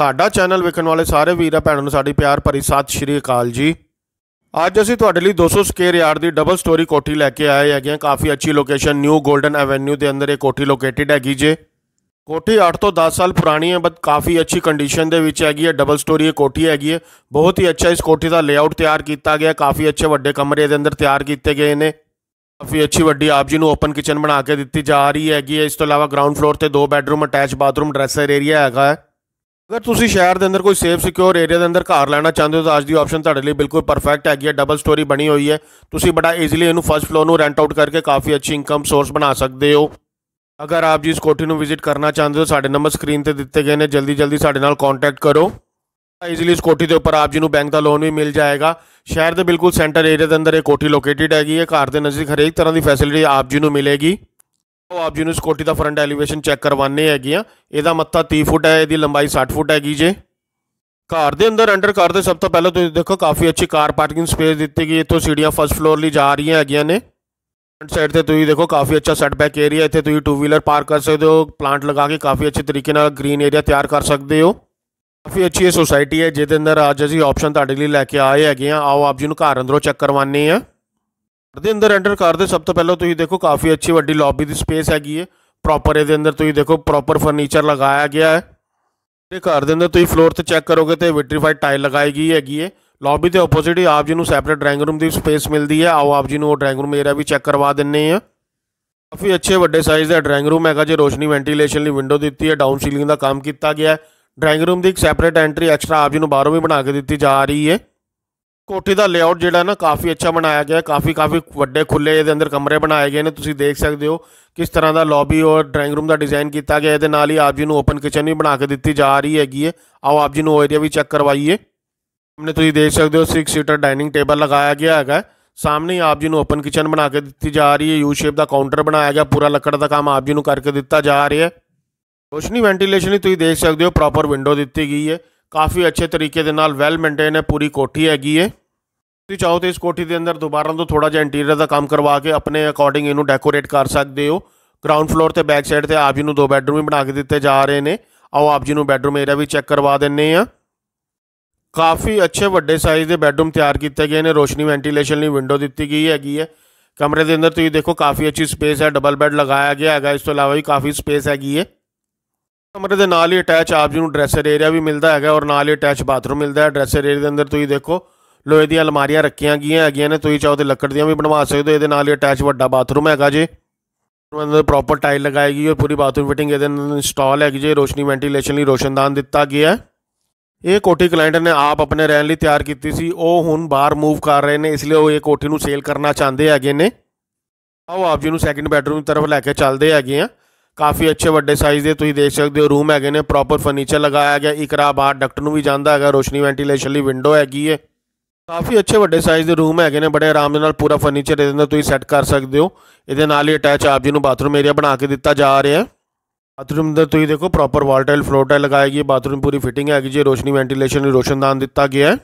ਸਾਡਾ ਚੈਨਲ ਵੇਖਣ ਵਾਲੇ ਸਾਰੇ ਵੀਰਾਂ ਭੈਣਾਂ ਨੂੰ ਸਾਡੀ ਪਿਆਰ ਭਰੀ ਸਤਿ ਸ਼੍ਰੀ ਅਕਾਲ ਜੀ ਅੱਜ ਅਸੀਂ ਤੁਹਾਡੇ ਲਈ 200 ਸਕੁਅਰ ਯਾਰਡ ਦੀ ਡਬਲ ਸਟੋਰੀ ਕੋਠੀ ਲੈ ਕੇ ਆਏ ਹੈਗੇ ਕਾਫੀ ਅੱਛੀ ਲੋਕੇਸ਼ਨ ਨਿਊ ਗੋਲਡਨ ਐਵੇਨਿਊ ਦੇ ਅੰਦਰ ਇਹ ਕੋਠੀ ਲੋਕੇਟਿਡ ਹੈਗੀ ਜੇ ਕੋਠੀ 8 ਤੋਂ 10 ਸਾਲ ਪੁਰਾਣੀ ਹੈ ਬਟ ਕਾਫੀ ਅੱਛੀ ਕੰਡੀਸ਼ਨ ਦੇ ਵਿੱਚ ਹੈਗੀ ਹੈ ਡਬਲ ਸਟੋਰੀ ਇਹ ਕੋਠੀ ਹੈਗੀ ਹੈ ਬਹੁਤ ਹੀ ਅੱਛਾ ਇਸ ਕੋਠੀ ਦਾ ਲੇਆਊਟ ਤਿਆਰ ਕੀਤਾ ਗਿਆ ਕਾਫੀ ਅੱਛੇ ਵੱਡੇ ਕਮਰੇ ਦੇ ਅੰਦਰ ਤਿਆਰ ਕੀਤੇ ਗਏ ਨੇ ਕਾਫੀ ਅੱਛੀ ਵੱਡੀ ਆਪ ਜੀ ਨੂੰ ਓਪਨ ਕਿਚਨ ਬਣਾ ਕੇ ਦਿੱਤੀ ਜਾ ਰਹੀ ਹੈਗੀ ਹੈ ਇਸ ਤੋਂ ਇਲਾਵਾ ਗਰਾਊਂਡ ਫਲੋਰ ਤੇ ਦੋ bedroom attach bathroom dresser area ਹੈਗਾ ਹੈ ਅਗਰ ਤੁਸੀਂ ਸ਼ਹਿਰ ਦੇ ਅੰਦਰ ਕੋਈ ਸੇਫ ਸਿਕਿਉਰ ਏਰੀਆ ਦੇ ਅੰਦਰ ਘਰ ਲੈਣਾ ਚਾਹੁੰਦੇ ਹੋ ਤਾਂ ਅੱਜ ਦੀ ਆਪਸ਼ਨ ਤੁਹਾਡੇ ਲਈ ਬਿਲਕੁਲ ਪਰਫੈਕਟ ਹੈਗੀ ਹੈ ਡਬਲ ਸਟੋਰੀ ਬਣੀ ਹੋਈ ਹੈ ਤੁਸੀਂ ਬੜਾ ਈਜ਼ੀਲੀ ਇਹਨੂੰ ਫਰਸਟ ਫਲੋਰ ਨੂੰ ਰੈਂਟ ਆਊਟ ਕਰਕੇ ਕਾਫੀ ਅੱਛੀ ਇਨਕਮ ਸੋਰਸ ਬਣਾ ਸਕਦੇ ਹੋ ਅਗਰ ਆਪ ਜੀ ਇਸ ਕੋਠੀ ਨੂੰ ਵਿਜ਼ਿਟ ਕਰਨਾ ਚਾਹੁੰਦੇ ਹੋ ਸਾਡੇ ਨੰਬਰ ਸਕਰੀਨ ਤੇ ਦਿੱਤੇ ਗਏ ਨੇ ਜਲਦੀ ਜਲਦੀ ਸਾਡੇ ਨਾਲ ਕੰਟੈਕਟ ਕਰੋ ਈਜ਼ੀਲੀ ਇਸ ਕੋਠੀ ਦੇ ਉੱਪਰ ਆਪ ਜੀ ਨੂੰ ਬੈਂਕ ਦਾ ਲੋਨ ਵੀ ਮਿਲ ਜਾਏਗਾ ਸ਼ਹਿਰ ਦੇ ਬਿਲਕੁਲ ਸੈਂਟਰ ਏਰੀਆ ਦੇ ਅੰਦਰ ਇਹ ਕੋਠੀ ਲੋਕੇਟਿਡ ਹੈਗੀ ਹੈ ਘਰ ਦੇ ਨਜ਼ਦੀਕ ਹਰੇਕ ਤਰ੍ਹਾਂ ਦੀ ਫੈਸਿਲਿਟੀ ਆਪ ਜੀ ਨੂੰ ਮਿਲੇਗੀ ਆਪ ਜੀ ਨੂੰ ਇਸ ਦਾ ਫਰੰਟ ਐਲੀਵੇਸ਼ਨ ਚੈੱਕ ਕਰਵਾਣੇ ਹੈਗੇ ਆ ਇਹਦਾ ਮੱਥਾ 30 ਫੁੱਟ ਹੈ ਇਹਦੀ ਲੰਬਾਈ 60 ਫੁੱਟ ਹੈਗੀ ਜੇ ਘਰ ਦੇ ਅੰਦਰ ਅੰਡਰ ਘਰ ਦੇ ਸਭ ਤੋਂ ਪਹਿਲਾਂ ਤੁਸੀਂ ਦੇਖੋ ਕਾਫੀ ਅੱਛੀ ਕਾਰ ਪਾਰਕਿੰਗ ਸਪੇਸ ਦਿੱਤੀ ਗਈ ਇੱਥੋਂ ਸੀੜੀਆਂ ਫਸਟ ਫਲੋਰ ਲਈ ਜਾ ਰਹੀਆਂ ਹੈਗੀਆਂ ਨੇ ਫਰੰਟ ਸਾਈਡ ਤੇ ਤੁਸੀਂ ਦੇਖੋ ਕਾਫੀ ਅੱਛਾ ਸੈਟਬੈਕ ਏਰੀਆ ਇੱਥੇ ਤੁਸੀਂ ਟੂ ਵੀਲਰ ਪਾਰਕ ਕਰ ਸਕਦੇ ਹੋ ਪਲਾਂਟ ਲਗਾ ਕੇ ਕਾਫੀ ਅੱਛੇ ਤਰੀਕੇ ਨਾਲ ਗ੍ਰੀਨ ਏਰੀਆ ਤਿਆਰ ਕਰ ਸਕਦੇ ਹੋ ਕਾਫੀ ਅੱਛੀ ਇਹ ਸੋਸਾਇਟੀ ਹੈ ਜਿਹਦੇ ਅੰਦਰ ਅੱਜ ਅਸੀਂ ਆਪਸ਼ਨ ਤੁਹਾਡੇ ਲਈ ਲੈ ਕੇ ਆਏ ਹੈਗੇ ਆ ਆਓ ਆਪ ਜੀ ਨੂੰ ਘਰ ਅੰਦਰੋਂ ਚੈੱਕ ਕਰਵਾਣੇ ਆ ਦੇ ਅੰਦਰ ਐਂਟਰ ਕਰਦੇ ਸਭ ਤੋਂ ਪਹਿਲਾਂ ਤੁਸੀਂ ਦੇਖੋ ਕਾਫੀ ਅੱਛੀ ਵੱਡੀ ਲੌਬੀ ਦੀ ਸਪੇਸ ਹੈਗੀ ਹੈ ਪ੍ਰੋਪਰ ਇਹਦੇ ਅੰਦਰ ਤੁਸੀਂ ਦੇਖੋ ਪ੍ਰੋਪਰ ਫਰਨੀਚਰ ਲਗਾਇਆ ਗਿਆ ਹੈ ਤੇ ਘਰ ਦੇ ਅੰਦਰ ਤੁਸੀਂ ਫਲੋਰ ਤੇ ਚੈੱਕ ਕਰੋਗੇ ਤੇ ਵਿਟਰੀਫਾਈਡ ਟਾਈਲ ਲਗਾਈ ਗਈ ਹੈਗੀ ਹੈ ਲੌਬੀ ਦੇ ਆਪੋਜ਼ਿਟ ਹੀ ਆਪ ਜੀ ਨੂੰ ਸੈਪਰੇਟ ਡਰਾਇੰਗ ਰੂਮ ਦੀ ਸਪੇਸ ਮਿਲਦੀ ਹੈ ਆਓ ਆਪ ਜੀ ਨੂੰ ਉਹ ਡਰਾਇੰਗ ਰੂਮ ਏਰੀਆ ਵੀ ਚੈੱਕ ਕਰਵਾ ਦਿੰਨੇ ਆ ਕਾਫੀ ਅੱਛੇ ਵੱਡੇ ਸਾਈਜ਼ ਦਾ ਡਰਾਇੰਗ ਰੂਮ ਹੈਗਾ ਜੇ ਰੋਸ਼ਨੀ ਵੈਂਟੀਲੇਸ਼ਨ ਲਈ ਵਿੰਡੋ ਦਿੱਤੀ ਹੈ ਡਾਊਨ ਸੀਲਿੰਗ ਦਾ ਕੰਮ ਕੀਤਾ ਗਿਆ ਹੈ ਡਰਾਇੰਗ ਰੂਮ ਦੀ ਇੱਕ ਸੈਪਰੇਟ ਐਂਟਰੀ ਐਕਸਟਰਾ ਆਪ ਜੀ ਨੂੰ ਬਾਹਰੋਂ ਵੀ ਬਣਾ ਕੇ ਦਿੱਤੀ ਜਾ ਰਹੀ ਹੈ ਕੋਠੀ ਦਾ ਲੇਆਊਟ ਜਿਹੜਾ ਨਾ ਕਾਫੀ ਅੱਛਾ ਬਣਾਇਆ ਗਿਆ ਕਾਫੀ ਕਾਫੀ ਵੱਡੇ ਖੁੱਲੇ ਇਹਦੇ ਅੰਦਰ ਕਮਰੇ ਬਣਾਏ ਗਏ ਨੇ ਤੁਸੀਂ ਦੇਖ ਸਕਦੇ ਹੋ ਕਿਸ ਤਰ੍ਹਾਂ ਦਾ ਲੌਬੀ ਔਰ ਡਰਾਇੰਗ ਰੂਮ ਦਾ ਡਿਜ਼ਾਈਨ ਕੀਤਾ ਗਿਆ ਇਹਦੇ ਨਾਲ ਹੀ ਆਪ ਜੀ ਨੂੰ ਓਪਨ ਕਿਚਨ ਵੀ ਬਣਾ ਕੇ ਦਿੱਤੀ ਜਾ ਰਹੀ ਹੈਗੀ ਹੈ ਆਓ ਆਪ ਜੀ ਨੂੰ ਏਰੀਆ ਵੀ ਚੈੱਕ ਕਰਵਾਈਏ ਸਾਹਮਣੇ ਤੁਸੀਂ ਦੇਖ ਸਕਦੇ ਹੋ 6 ਸੀਟਰ ਡਾਈਨਿੰਗ ਟੇਬਲ ਲਗਾਇਆ ਗਿਆ ਹੈਗਾ ਸਾਹਮਣੇ ਆਪ ਜੀ ਨੂੰ ਓਪਨ ਕਿਚਨ ਬਣਾ ਕੇ ਦਿੱਤੀ ਜਾ ਰਹੀ ਹੈ ਯੂ ਸ਼ੇਪ ਦਾ ਕਾਊਂਟਰ ਬਣਾਇਆ ਗਿਆ ਪੂਰਾ ਲੱਕੜ ਦਾ ਕੰਮ ਆਪ ਜੀ ਨੂੰ ਕਰਕੇ ਦਿੱਤਾ ਜਾ ਰਿਹਾ ਹੈ ਰੋਸ਼ਨੀ ਵੈਂਟੀਲੇਸ਼ਨ ਹੀ ਤੁਸੀਂ ਦੇਖ ਸਕਦੇ ਹੋ ਪ੍ਰੋਪਰ ਵਿੰਡੋ ਦਿੱਤੀ ਗਈ ਹੈ ਕਾਫੀ ਅੱਛੇ ਤਰੀਕੇ ਦੇ ਨਾਲ ਵੈਲ ਮੇਨਟੇਨ ਹੈ ਪੂਰੀ ਕੋਠੀ ਹੈਗੀ ਹੈ ਤੁਸੀਂ ਚਾਹੋ ਤੇ ਇਸ ਕੋਠੀ ਦੇ ਅੰਦਰ ਦੁਬਾਰਾ ਤੋਂ ਥੋੜਾ ਜਿਹਾ ਇੰਟੀਰੀਅਰ ਦਾ ਕੰਮ ਕਰਵਾ ਕੇ ਆਪਣੇ ਅਕੋਰਡਿੰਗ ਇਹਨੂੰ ਡੈਕੋਰੇਟ ਕਰ ਸਕਦੇ ਹੋ ਗਰਾਊਂਡ ਫਲੋਰ ਤੇ ਬੈਕ ਸਾਈਡ ਤੇ ਆਪ ਜੀ ਨੂੰ ਦੋ ਬੈੱਡਰੂਮ ਵੀ ਬਣਾ ਕੇ ਦਿੱਤੇ ਜਾ ਰਹੇ ਨੇ ਆਓ ਆਪ ਜੀ ਨੂੰ ਬੈੱਡਰੂਮ ਏਰੀਆ ਵੀ ਚੈੱਕ ਕਰਵਾ ਦਿੰਨੇ ਆ ਕਾਫੀ ਅੱਛੇ ਵੱਡੇ ਸਾਈਜ਼ ਦੇ ਬੈੱਡਰੂਮ ਤਿਆਰ ਕੀਤੇ ਗਏ ਨੇ ਰੋਸ਼ਨੀ ਵੈਂਟੀਲੇਸ਼ਨ ਲਈ ਵਿੰਡੋ ਦਿੱਤੀ ਗਈ ਹੈਗੀ ਹੈ ਕਮਰੇ ਦੇ ਅੰਦਰ ਤੁਸੀਂ ਦੇਖੋ ਕਾਫੀ ਅੱਛੀ ਸਪੇਸ ਹੈ ਡਬਲ ਬੈੱਡ ਲਗਾਇਆ ਗਿਆ ਹੈਗਾ ਇਸ ਤੋਂ ਇਲਾਵਾ ਵੀ ਕਾਫੀ ਸਪੇਸ ਹੈਗੀ ਹੈ ਕਮਰੇ ਦੇ ਨਾਲ ਹੀ ਅਟੈਚ ਆਪ ਜੀ ਨੂੰ ਡਰੈਸਰ ਏਰੀਆ ਵੀ ਮਿਲਦਾ ਹੈਗਾ ਔਰ ਨਾਲ ਹੀ ਅਟੈਚ ਬਾਥਰੂਮ ਮਿਲਦਾ ਹੈ ਡਰੈਸਰ ਏਰੀਆ ਦੇ ਅੰਦਰ ਤੁਸੀਂ ਦੇਖੋ ਲੋਹੇ ਦੀਆਂ ਅਲਮਾਰੀਆਂ ਰੱਖੀਆਂ ਗਈਆਂ ਹੈਗੀਆਂ ਨੇ ਤੁਸੀਂ ਚਾਹੋ ਤੇ ਲੱਕੜ ਦੀਆਂ ਵੀ ਬਣਵਾ ਸਕਦੇ ਹੋ ਇਹਦੇ ਨਾਲ ਹੀ ਅਟੈਚ ਵੱਡਾ ਬਾਥਰੂਮ ਹੈਗਾ ਉਹਨਾਂ ਦੇ ਪ੍ਰੋਪਰ ਟਾਈਲ ਲਗਾਈ ਗਈ ਔਰ ਪੂਰੀ ਬਾਥਰੂਮ ਫਿਟਿੰਗ ਇਹਦੇ ਨਾਲ ਇੰਸਟਾਲ ਹੈਗੀ ਜੇ ਰੋਸ਼ਨੀ ਵੈਂਟੀਲੇਸ਼ਨ ਲਈ ਰੋਸ਼ਨਦਾਨ ਦਿੱਤਾ ਗਿਆ ਇਹ ਕੋਠੀ ਕਲਾਇੰਟ ਨੇ ਆਪ ਆਪਣੇ ਰਹਿਣ ਲਈ ਤਿਆਰ ਕੀਤੀ ਸੀ ਉਹ ਹੁਣ ਬਾਹਰ ਮੂਵ ਕਰ ਰਹੇ ਨੇ ਇਸ ਲਈ ਉਹ ਇਹ ਕੋਠੀ ਨੂੰ ਸੇਲ ਕਰਨਾ ਚਾਹੁੰਦੇ ਹੈਗੇ ਨੇ ਆਓ ਆਪ ਜੀ ਨੂੰ ਸੈਕਿੰਡ ਬੈਡਰੂਮ ਦੀ ਤਰਫ ਲੈ ਕੇ ਚੱਲਦੇ ਹੈਗੇ ਆ ਕਾਫੀ ਅੱਛੇ ਵੱਡੇ ਸਾਈਜ਼ ਦੇ ਤੁਸੀਂ ਦੇਖ ਸਕਦੇ ਹੋ ਰੂਮ ਹੈਗੇ ਨੇ ਪ੍ਰੋਪਰ ਫਰਨੀਚਰ ਲਗਾਇਆ ਗਿਆ ਇਕਰਾ ਬਾਹਰ ਡਕਟ ਨੂੰ ਵੀ ਜਾਂਦਾ ਹੈਗਾ ਰੋਸ਼ਨੀ ਵੈਂਟੀਲੇਸ਼ਨ ਲਈ ਵਿੰਡੋ ਹੈਗੀ ਹੈ ਕਾਫੀ ਅੱਛੇ ਵੱਡੇ ਸਾਈਜ਼ ਦੇ ਰੂਮ ਹੈਗੇ ਨੇ ਬੜੇ ਆਰਾਮ ਦੇ ਨਾਲ ਪੂਰਾ ਫਰਨੀਚਰ ਇਹਦੇ ਅੰਦਰ ਤੁਸੀਂ ਸੈੱਟ ਕਰ ਸਕਦੇ ਹੋ ਇਹਦੇ ਨਾਲ ਹੀ ਅਟੈਚ ਆਪ ਜੀ ਨੂੰ ਬਾਥਰੂਮ ਏਰੀਆ ਬਣਾ ਕੇ ਦਿੱਤਾ ਜਾ ਰਿਹਾ ਹੈ ਬਾਥਰੂਮ ਅੰਦਰ ਤੁਸੀਂ ਦੇਖੋ proper wall tile floor tile ਲਗਾਈ ਗਈ ਹੈ ਬਾਥਰੂਮ ਪੂਰੀ ਫਿਟਿੰਗ ਹੈਗੀ ਜੀ ਰੋਸ਼ਨੀ ਵੈਂਟੀਲੇਸ਼ਨ ਲਈ ਰੋਸ਼ਨਦਾਨ ਦਿੱਤਾ ਗਿਆ ਹੈ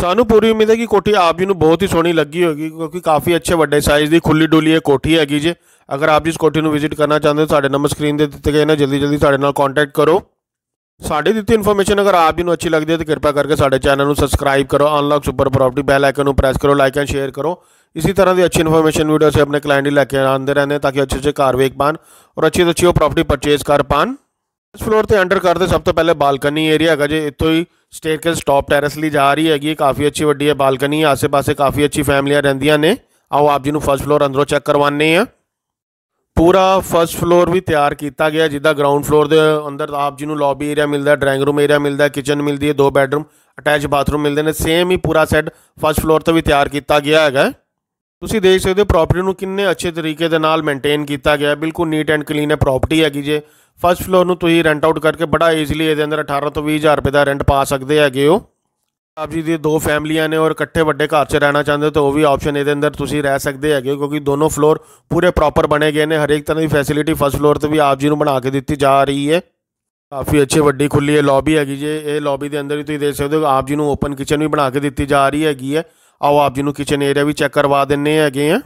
ਸਾਨੂੰ ਪੂਰੀ ਉਮੀਦ ਹੈ ਕਿ ਕੋਠੀ ਆਪ ਜੀ ਨੂੰ ਬਹੁਤ ਹੀ ਸੋਹਣੀ ਲੱਗੀ ਹੋਗੀ ਕਿਉਂਕਿ ਕਾਫੀ ਅੱਛੇ ਵੱਡੇ ਸਾਈਜ਼ ਦੀ ਖੁੱਲੀ ਡੋਲੀ ਹੈ ਕੋਠੀ ਹੈਗੀ ਜੀ ਅਗਰ ਆਪ ਜੀ ਇਸ ਕੋਠੀ ਨੂੰ ਵਿਜ਼ਿਟ ਕਰਨਾ ਚਾਹੁੰਦੇ ਹੋ ਸਾਡੇ ਨੰਬਰ ਸਕਰੀਨ ਤੇ ਦਿੱਤੇ ਗਏ ਨੇ ਜਲਦੀ ਜਲਦੀ ਸਾਡੇ ਨਾਲ ਕੰਟੈਕਟ ਕਰੋ ਸਾਡੀ ਦਿੱਤੀ ਇਨਫੋਰਮੇਸ਼ਨ ਅਗਰ ਆਪ ਜੀ ਨੂੰ ਅੱਛੀ ਲੱਗਦੀ ਹੈ ਤਾਂ ਕਿਰਪਾ ਕਰਕੇ ਸਾਡੇ ਚੈਨਲ ਨੂੰ ਸਬਸਕ੍ਰਾਈਬ ਕਰੋ unlock super property bell icon ਨੂੰ ਪ੍ਰੈਸ ਕਰੋ ਲਾਈਕ ਐਂਡ ਸ਼ੇਅਰ ਕਰੋ ਇਸੇ ਤਰ੍ਹਾਂ ਦੀ ਅੱਛੀ ਇਨਫੋਰਮੇਸ਼ਨ ਵੀਡੀਓ ਸੇ ਆਪਣੇ क्लाइंट लेके आते रहते ਤਾਂ ਕਿ ਅੱਛੇ ਅੱਛੇ कार वेख पान और अच्छी तो अच्छी वो प्रॉपर्टी परचेज कर ਇਸ ਫਲੋਰ ਤੇ ਅੰਡਰ ਕਰਦੇ ਸਭ ਤੋਂ ਪਹਿਲੇ ਬਾਲਕਨੀ ਏਰੀਆ ਹੈਗਾ ਜੇ ਇੱਥੋਂ ਹੀ ਸਟੇਅਰਕੇਸ ਟੌਪ ਟੈਰੇਸ ਲਈ ਜਾ ਰਹੀ ਹੈਗੀ ਕਾਫੀ ਅੱਛੀ ਵੱਡੀ ਹੈ ਬਾਲਕਨੀ ਆਸੇ-ਪਾਸੇ ਕਾਫੀ ਅੱਛੀ ਫੈਮਲੀਆਂ ਰਹਿੰਦੀਆਂ ਨੇ ਆਓ ਆਪ ਜੀ ਨੂੰ ਫਸਟ ਫਲੋਰ ਅੰਦਰੋਂ ਚੈੱਕ ਕਰਵਾਉਣੇ ਆ ਪੂਰਾ ਫਰਸਟ ਫਲੋਰ ਵੀ ਤਿਆਰ ਕੀਤਾ ਗਿਆ ਜਿੱਦਾਂ ਗਰਾਊਂਡ ਫਲੋਰ ਦੇ ਅੰਦਰ ਆਪ ਜੀ ਨੂੰ ਲੌਬੀ ਏਰੀਆ ਮਿਲਦਾ ਡਰਾਇੰਗ ਰੂਮ ਏਰੀਆ ਮਿਲਦਾ ਕਿਚਨ ਮਿਲਦੀ ਹੈ ਦੋ ਬੈਡਰੂਮ ਅਟੈਚ ਬਾਥਰੂਮ ਮਿਲਦੇ ਨੇ ਸੇਮ ਹੀ ਪੂਰਾ ਸੈੱਟ ਫਰਸਟ ਫਲੋਰ ਤੇ ਵੀ ਤਿਆਰ ਕੀਤਾ ਗਿਆ ਹੈਗਾ ਤੁਸੀਂ ਦੇਖ ਸਕਦੇ ਹੋ ਪ੍ਰਾਪਰਟੀ ਨੂੰ ਕਿੰਨੇ ਅੱਛੇ ਤਰੀਕੇ ਦੇ ਨਾਲ ਮੇਨਟੇਨ ਕੀਤਾ ਗਿਆ ਬਿਲਕੁਲ ਨੀਟ ਐਂਡ ਕਲੀਨ ਹੈ ਪ੍ਰਾਪਰਟੀ ਹੈਗੀ ਜੇ ਫਰਸਟ ਫਲੋਰ ਨੂੰ ਤੁਸੀਂ ਰੈਂਟ ਆਊਟ ਕਰਕੇ ਬੜਾ ਈਜ਼ੀਲੀ ਇਹਦੇ ਅੰਦਰ 18 ਤੋਂ 20000 ਰੁਪਏ ਦਾ ਰੈਂਟ ਪਾ ਸਕਦੇ ਹੈਗੇ ਹੋ ਆਪ ਜੀ ਦੇ ਦੋ ਫੈਮਲੀਆਂ ਨੇ ਔਰ ਇਕੱਠੇ ਵੱਡੇ ਘਰ 'ਚ ਰਹਿਣਾ ਚਾਹੁੰਦੇ ਤਾਂ ਉਹ ਵੀ ਆਪਸ਼ਨ ਇਹਦੇ ਅੰਦਰ ਤੁਸੀਂ ਰਹਿ ਸਕਦੇ ਹੈਗੇ ਕਿਉਂਕਿ ਦੋਨੋਂ ਫਲੋਰ ਪੂਰੇ ਪ੍ਰੋਪਰ ਬਣੇ ਗਏ ਨੇ ਹਰੇਕ ਤਰ੍ਹਾਂ ਦੀ ਫੈਸਿਲਿਟੀ ਫਸਟ ਫਲੋਰ ਤੇ ਵੀ ਆਪ ਜੀ ਨੂੰ ਬਣਾ ਕੇ ਦਿੱਤੀ ਜਾ ਰਹੀ ਹੈ ਕਾਫੀ ਅੱਛੇ ਵੱਡੀ ਖੁੱਲੀ ਹੈ ਲੌਬੀ ਹੈਗੀ ਜੇ ਇਹ ਲੌਬੀ ਦੇ ਅੰਦਰ ਹੀ ਤੁਸੀਂ ਦੇਖ ਸਕਦੇ ਹੋ ਆਪ ਜੀ ਨੂੰ ਓਪਨ ਕਿਚਨ ਵੀ ਬਣਾ ਕੇ ਦਿੱਤੀ ਜਾ ਰਹੀ ਹੈਗੀ ਹੈ ਆਓ ਆਪ ਜੀ ਨੂੰ ਕਿਚਨ ਏਰੀਆ ਵੀ ਚੈੱਕ ਕਰਵਾ ਦਿੰਨੇ ਹੈਗੇ ਆ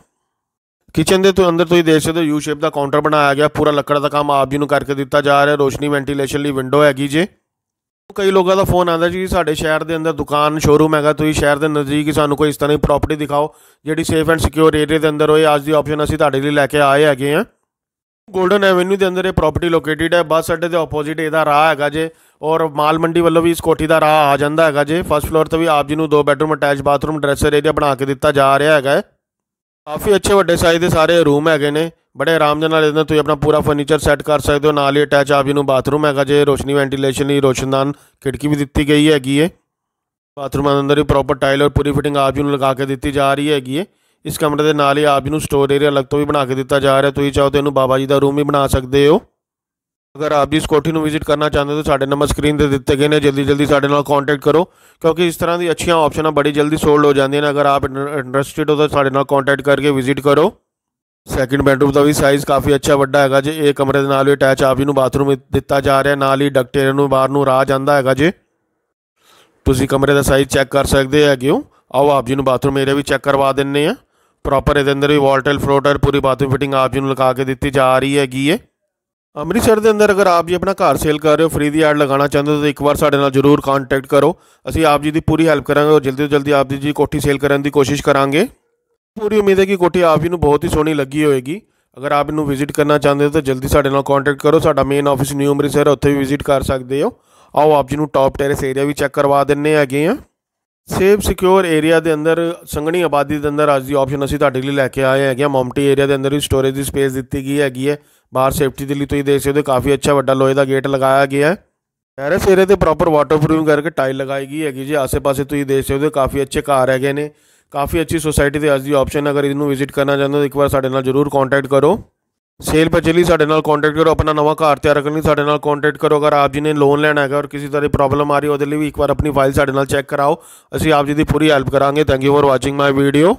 ਕਿਚਨ ਦੇ ਤੋਂ ਅੰਦਰ ਤੁਸੀਂ ਦੇਖ ਸਕਦੇ ਹੋ ਯੂ ਸ਼ੇਪ ਦਾ ਕਾਊਂਟਰ ਬਣਾਇਆ ਗਿਆ ਪੂਰਾ ਲੱਕੜ ਦਾ ਕੰਮ ਆਪ ਜੀ ਨੂੰ ਕਰਕੇ ਦਿੱਤਾ ਜਾ ਰਿਹਾ ਰੋਸ਼ਨੀ ਵੈਂਟੀਲੇਸ਼ਨ ਲਈ ਵਿੰਡੋ ਹੈਗੀ ਜੇ ਕਈ ਲੋਕਾਂ ਦਾ ਫੋਨ ਆਉਂਦਾ ਜੀ ਸਾਡੇ ਸ਼ਹਿਰ ਦੇ ਅੰਦਰ ਦੁਕਾਨ ਸ਼ੋਰੂਮ ਹੈਗਾ ਤੁਸੀਂ ਸ਼ਹਿਰ ਦੇ ਨਜ਼ਦੀਕ ਹੀ ਸਾਨੂੰ ਕੋਈ ਇਸ ਤਰ੍ਹਾਂ ਦੀ ਪ੍ਰਾਪਰਟੀ ਦਿਖਾਓ ਜਿਹੜੀ ਸੇਫ ਐਂਡ ਸਿਕਿਉਰ ਏਰੀਆ ਦੇ ਅੰਦਰ ਹੋਏ ਅੱਜ ਦੀ ਆਪਸ਼ਨ ਅਸੀਂ ਤੁਹਾਡੇ ਲਈ ਲੈ ਕੇ ਆਏ ਹੈਗੇ ਆ ਗੋਲਡਨ ਐਵੇਨਿਊ ਦੇ ਅੰਦਰ ਇਹ ਪ੍ਰਾਪਰਟੀ ਲੋਕੇਟਿਡ ਹੈ ਬੱਸ ਅੱਡੇ ਦੇ ਆਪੋਜ਼ਿਟ ਇਹਦਾ ਰਾਹ ਹੈਗਾ ਜੇ ਔਰ ਮਾਲ ਮੰਡੀ ਵੱਲੋਂ ਵੀ ਇਸ ਕੋਠੀ ਦਾ ਰਾਹ ਆ ਜਾਂਦਾ ਹੈਗਾ ਜੇ ਫਸਟ ਫਲੋਰ ਤੇ ਵੀ ਆਪ ਜੀ ਨੂੰ ਦੋ bedroom attach bathroom dresser area ਬਣਾ ਕੇ ਦਿੱਤਾ ਜਾ ਰਿਹਾ ਹੈਗਾ ਕਾਫੀ ਅੱਛੇ ਵੱਡੇ ਸਾਈਜ਼ ਦੇ ਸਾਰੇ ਰੂਮ ਹੈਗੇ ਨੇ ਬੜੇ ਆਰਾਮ ਦੇ ਨਾਲ ਇਹਦੇ ਨਾਲ ਤੁਸੀਂ ਆਪਣਾ ਪੂਰਾ ਫਰਨੀਚਰ ਸੈੱਟ ਕਰ ਸਕਦੇ ਹੋ ਨਾਲ ਹੀ ਅਟੈਚ ਆਪ ਜੀ ਨੂੰ ਬਾਥਰੂਮ ਹੈਗਾ ਜੇ ਰੋਸ਼ਨੀ ਵੈਂਟੀਲੇਸ਼ਨ ਲਈ ਰੋਸ਼ਨਦਾਨ ਖਿੜਕੀ ਵੀ ਦਿੱਤੀ ਗਈ ਹੈਗੀ ਹੈ ਬਾਥਰੂਮ ਦੇ ਅੰਦਰ ਹੀ ਪ੍ਰੋਪਰ ਟਾਈਲ ਔਰ ਪੂਰੀ ਫਿਟਿੰਗ ਆਪ ਜੀ ਨੂੰ ਲਗਾ ਕੇ ਦਿੱਤੀ ਜਾ ਰਹੀ ਹੈਗੀ ਹੈ ਇਸ ਕਮਰੇ ਦੇ ਨਾਲ ਹੀ ਆਪ ਜੀ ਨੂੰ ਸਟੋਰ ਏਰੀਆ ਅਲੱਗ ਤੋਂ ਵੀ ਬਣਾ ਕੇ ਦਿੱਤਾ ਜਾ ਰਿਹਾ ਤੁਸੀਂ ਚਾਹੋ ਤੇ ਇਹਨੂੰ ਬਾਬਾ ਜੀ ਦਾ ਰੂਮ ਵੀ ਬਣਾ ਸਕਦੇ ਹੋ ਅਗਰ ਆਪ ਜੀ ਇਸ ਕੋਠੀ ਨੂੰ ਵਿਜ਼ਿਟ ਕਰਨਾ ਚਾਹੁੰਦੇ ਹੋ ਸਾਡੇ ਨੰਬਰ ਸਕਰੀਨ ਤੇ ਦਿੱਤੇ ਗਏ ਨੇ ਜਲਦੀ ਜਲਦੀ ਸਾਡੇ ਨਾਲ ਕੰਟੈਕਟ ਕਰੋ ਕਿਉਂਕਿ ਇਸ ਤਰ੍ਹਾਂ ਦੀ ਅੱਛੀਆਂ ਆਪਸ਼ਨਾਂ ਬੜੀ ਜਲਦੀ ਸੋਲਡ ਹੋ ਜਾਂਦੀਆਂ ਨੇ ਅਗਰ ਆਪ ਇੰਟਰਸਟਿਡ ਹੋ ਤਾਂ ਸਾਡੇ ਨਾਲ ਕੰਟੈਕਟ ਕਰਕੇ ਵਿਜ਼ਿਟ ਕਰੋ ਸੈਕਿੰਡ ਬੈਡਰੂਮ ਦਾ ਵੀ ਸਾਈਜ਼ ਕਾਫੀ ਅੱਛਾ ਵੱਡਾ ਹੈਗਾ ਜੇ ਇਹ ਕਮਰੇ ਦੇ ਨਾਲ ਵੀ ਅਟੈਚ ਆਪ ਜੀ ਨੂੰ ਬਾਥਰੂਮ ਦਿੱਤਾ ਜਾ ਰਿਹਾ ਨਾਲ ਹੀ ਡਕਟ ਏਰੀਆ ਨੂੰ ਬਾਹਰ ਨੂੰ ਰਾਹ ਜਾਂਦਾ ਹੈਗਾ ਜੇ ਤੁਸੀਂ ਕਮਰੇ ਦਾ ਸਾਈਜ਼ ਚੈੱਕ ਕਰ ਸਕਦੇ ਹੈਗੇ ਹੋ ਆਓ ਆਪ ਜੀ ਨੂੰ ਬਾਥਰੂਮ ਏਰੀਆ ਵੀ ਚੈੱਕ ਕਰਵਾ ਦਿੰਨੇ ਆ ਪ੍ਰੋਪਰ ਇਹਦੇ ਅੰਦਰ ਵੀ ਵਾਲਟਲ ਫਲੋਟਰ ਪੂਰੀ ਬਾਥਰੂਮ ਫਿਟਿੰਗ ਆਪ ਜੀ ਨੂੰ ਲਗਾ ਕੇ ਦਿੱਤੀ ਜਾ ਰਹੀ ਹੈਗੀ ਏ ਅੰਮ੍ਰਿਤਸਰ ਦੇ ਅੰਦਰ ਅਗਰ ਆਪ ਜੀ ਆਪਣਾ ਘਰ ਸੇਲ ਕਰ ਰਹੇ ਹੋ ਫ੍ਰੀ ਦੀ ਐਡ ਲਗਾਉਣਾ ਚਾਹੁੰਦੇ ਹੋ ਤਾਂ ਇੱਕ ਵਾਰ ਸਾਡੇ ਨਾਲ ਜਰੂਰ ਕੰਟੈਕਟ ਕਰੋ ਅਸੀਂ ਆਪ ਜੀ ਦੀ ਪੂਰੀ ਹੈਲਪ ਕਰਾਂਗੇ ਔਰ ਜਲਦੀ ਤੋਂ ਜਲਦੀ ਆਪ ਜੀ ਕੋਠੀ ਸੇਲ ਕਰਨ ਦੀ ਕੋਸ਼ਿਸ਼ ਕਰਾਂਗੇ ਪੂਰੀ ਉਮੀਦ ਹੈ ਕਿ ਕੋਠੀ ਆਪ ਜੀ ਨੂੰ ਬਹੁਤ ਹੀ ਸੋਹਣੀ ਲੱਗੀ ਹੋਏਗੀ ਅਗਰ ਆਪ ਇਹਨੂੰ ਵਿਜ਼ਿਟ ਕਰਨਾ ਚਾਹੁੰਦੇ ਹੋ ਤਾਂ ਜਲਦੀ ਸਾਡੇ ਨਾਲ ਕੰਟੈਕਟ ਕਰੋ ਸਾਡਾ ਮੇਨ ਆਫਿਸ ਨਿਊ ਅੰਮ੍ਰਿਤਸਰ ਉੱਥੇ ਵੀ ਵਿਜ਼ਿਟ ਕਰ ਸਕਦੇ ਹੋ ਆਓ ਆਪ ਜੀ ਨੂੰ ਟਾਪ ਟੈਰੇਸ ਏਰੀਆ ਵੀ ਚੈੱਕ ਕਰਵਾ ਦਿੰਨੇ ਹੈਗੇ ਆ ਸੇਫ ਸਿਕਿਉਰ ਏਰੀਆ ਦੇ ਅੰਦਰ ਸੰਘਣੀ ਆਬਾਦੀ ਦੇ ਅੰਦਰ ਅੱਜ ਦੀ ਆਪਸ਼ਨ ਅਸੀਂ ਤੁਹਾਡੇ ਲਈ ਲੈ ਕੇ ਆਏ ਹੈਗੇ ਆ ਮੌਮਟੀ ਏਰੀਆ ਦੇ ਅੰਦਰ ਵੀ ਸਟੋਰੇਜ ਦੀ ਸਪੇਸ ਦਿੱਤੀ ਗਈ ਹੈਗੀ ਹੈ ਬਾਹਰ ਸੇਫਟੀ ਦੇ ਲਈ ਤੁਸੀਂ ਦੇਖ ਸਕਦੇ ਹੋ ਕਾਫੀ ਅੱਛਾ ਵੱਡਾ ਲੋਹੇ ਦਾ ਗੇਟ ਲਗਾਇਆ ਗਿਆ ਹੈ ਟੈਰੇਸ ਏਰੀਆ ਤੇ ਪ੍ਰੋਪਰ ਵਾਟਰਪ੍ਰੂਫਿੰਗ ਕਰਕੇ ਟਾਈਲ ਲਗਾਈ ਗਈ ਹੈਗੀ ਜੀ ਆਸੇ-ਪਾਸੇ ਤੁਸੀਂ ਦੇਖ ਸਕਦੇ ਹੋ ਕਾਫੀ ਅੱਛੇ ਘਰ ਹੈਗੇ ਨੇ ਕਾਫੀ ਅੱਛੀ ਸੋਸਾਇਟੀ ਤੇ ਅੱਜ ਦੀ ਆਪਸ਼ਨ ਅਗਰ ਇਹਨੂੰ ਵਿਜ਼ਿਟ ਕਰਨਾ ਚਾਹੁੰਦੇ ਹੋ ਇੱਕ ਵਾਰ ਸਾਡੇ ਨਾਲ ਜ਼ਰੂਰ ਕੰਟੈਕਟ ਕਰੋ ਸੇਲ ਪਚਲੀ ਸਾਡੇ ਨਾਲ ਕੰਟੈਕਟ ਕਰੋ ਆਪਣਾ ਨਵਾਂ ਘਰ ਤਿਆਰ ਕਰਨ ਲਈ ਸਾਡੇ ਨਾਲ ਕੰਟੈਕਟ ਕਰੋ ਅਗਰ ਆਪ ਜੀ ਨੇ ਲੋਨ ਲੈਣਾ ਹੈਗਾ ਔਰ ਕਿਸੇ ਤਰ੍ਹਾਂ ਦੀ ਪ੍ਰੋਬਲਮ ਆ ਰਹੀ ਉਹਦੇ ਲਈ ਵੀ ਇੱਕ ਵਾਰ ਆਪਣੀ ਫਾਈਲ ਸਾਡੇ ਨਾਲ ਚੈੱਕ ਕਰਾਓ ਅਸੀਂ ਆਪ ਜੀ ਦੀ ਪੂਰੀ ਹੈਲਪ ਕਰਾਂਗੇ thank you for watching my video